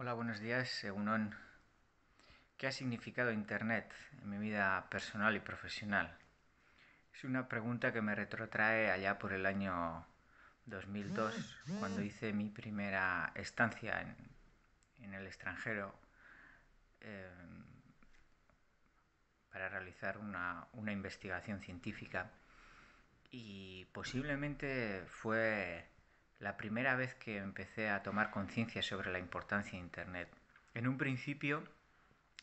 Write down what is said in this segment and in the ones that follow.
Hola, buenos días, Egunon. ¿Qué ha significado Internet en mi vida personal y profesional? Es una pregunta que me retrotrae allá por el año 2002, cuando hice mi primera estancia en, el extranjero em, para realizar una, una investigación científica. Y posiblemente fue la primera vez que empecé a tomar conciencia sobre la importancia de Internet. En un principio,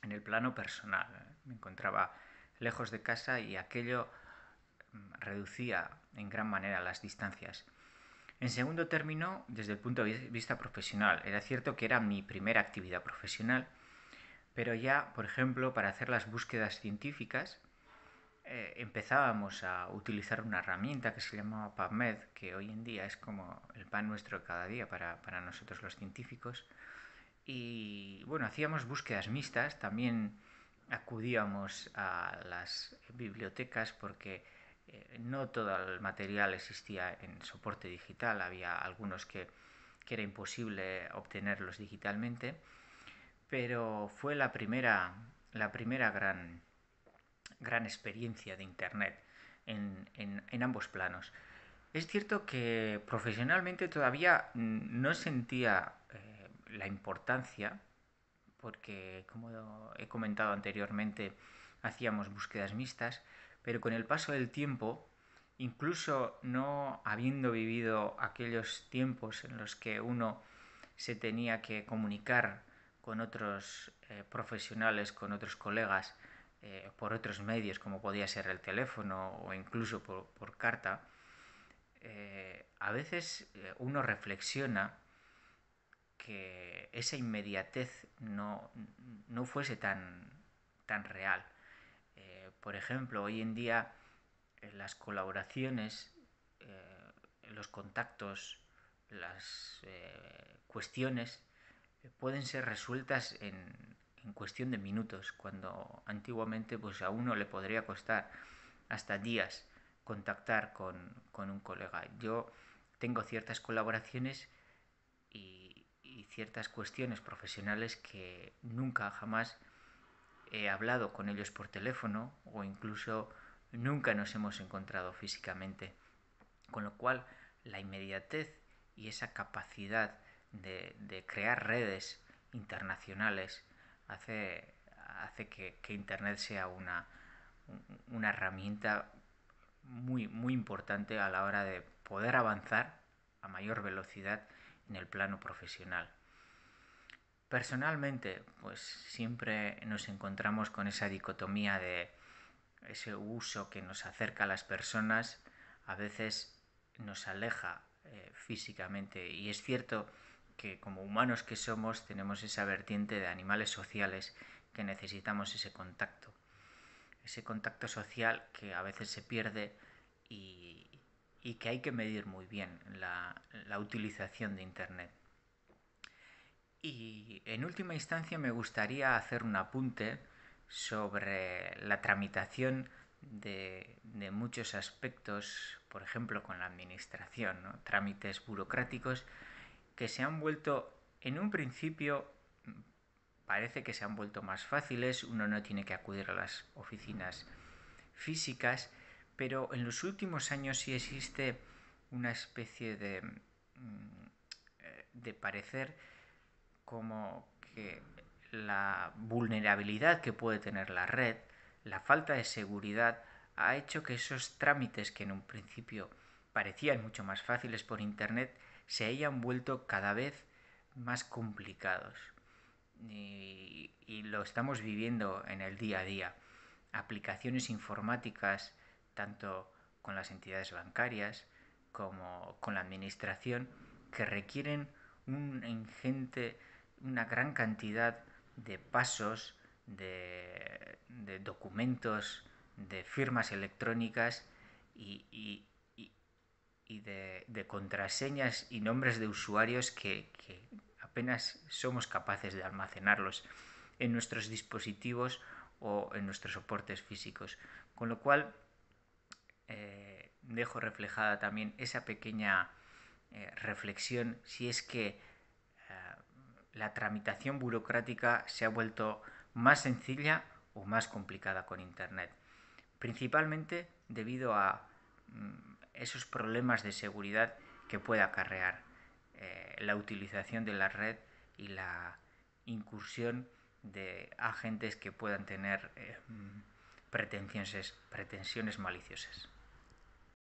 en el plano personal, ¿eh? me encontraba lejos de casa y aquello mm, reducía en gran manera las distancias. En segundo término, desde el punto de vista profesional, era cierto que era mi primera actividad profesional, pero ya, por ejemplo, para hacer las búsquedas científicas, eh, empezábamos a utilizar una herramienta que se llamaba PubMed, que hoy en día es como el pan nuestro cada día para, nosotros los científicos. Y bueno, hacíamos búsquedas mixtas, también acudíamos a las bibliotecas porque eh, no todo el material existía en soporte digital, había algunos que, que era imposible obtenerlos digitalmente, pero fue la primera, la primera gran gran experiencia de Internet en, ambos planos. Es cierto que profesionalmente todavía no sentía eh, la importancia, porque como he comentado anteriormente, hacíamos búsquedas mixtas, pero con el paso del tiempo, incluso no habiendo vivido aquellos tiempos en los que uno se tenía que comunicar con otros eh, profesionales, con otros colegas, eh, por otros medios como podía ser el teléfono o incluso por, carta, eh, a veces eh, uno reflexiona que esa inmediatez no, no fuese tan, tan real. por ejemplo, hoy en día las colaboraciones, los contactos, las cuestiones pueden ser resueltas en, en cuestión de minutos, cuando antiguamente pues a uno le podría costar hasta días contactar con, un colega. Yo tengo ciertas colaboraciones y, ciertas cuestiones profesionales que nunca jamás he hablado con ellos por teléfono o incluso nunca nos hemos encontrado físicamente. Con lo cual, la inmediatez y esa capacidad de crear redes internacionales hace, que, Internet sea una, herramienta muy, muy importante a la hora de poder avanzar a mayor velocidad en el plano profesional. Personalmente, pues siempre nos encontramos con esa dicotomía de ese uso que nos acerca a las personas, a veces nos aleja eh, físicamente. Y es cierto que como humanos que somos tenemos esa vertiente de animales sociales que necesitamos ese contacto. Ese contacto social que a veces se pierde y, que hay que medir muy bien la, utilización de Internet. Y en última instancia me gustaría hacer un apunte sobre la tramitación de, muchos aspectos, por ejemplo, con la administración, trámites burocráticos que se han vuelto, en un principio, parece que se han vuelto más fáciles, uno no tiene que acudir a las oficinas físicas, pero en los últimos años sí existe una especie de, mm, eh, de parecer como que la vulnerabilidad que puede tener la red, la falta de seguridad, ha hecho que esos trámites que en un principio parecían mucho más fáciles por Internet se hayan vuelto cada vez más complicados. Y, lo estamos viviendo en el día a día. Aplicaciones informáticas, tanto con las entidades bancarias como con la administración, que requieren un ingente, una gran cantidad de pasos, de, documentos, de firmas electrónicas y, y de, contraseñas y nombres de usuarios que, apenas somos capaces de almacenarlos en nuestros dispositivos o en nuestros soportes físicos. Con lo cual, eh, dejo reflejada también esa pequeña eh, reflexión si es que eh, la tramitación burocrática se ha vuelto más sencilla o más complicada con Internet. Principalmente debido a mm, esos problemas de seguridad que pueda acarrear eh, la utilización de la red y la incursión de agentes que puedan tener eh, pretensiones maliciosas.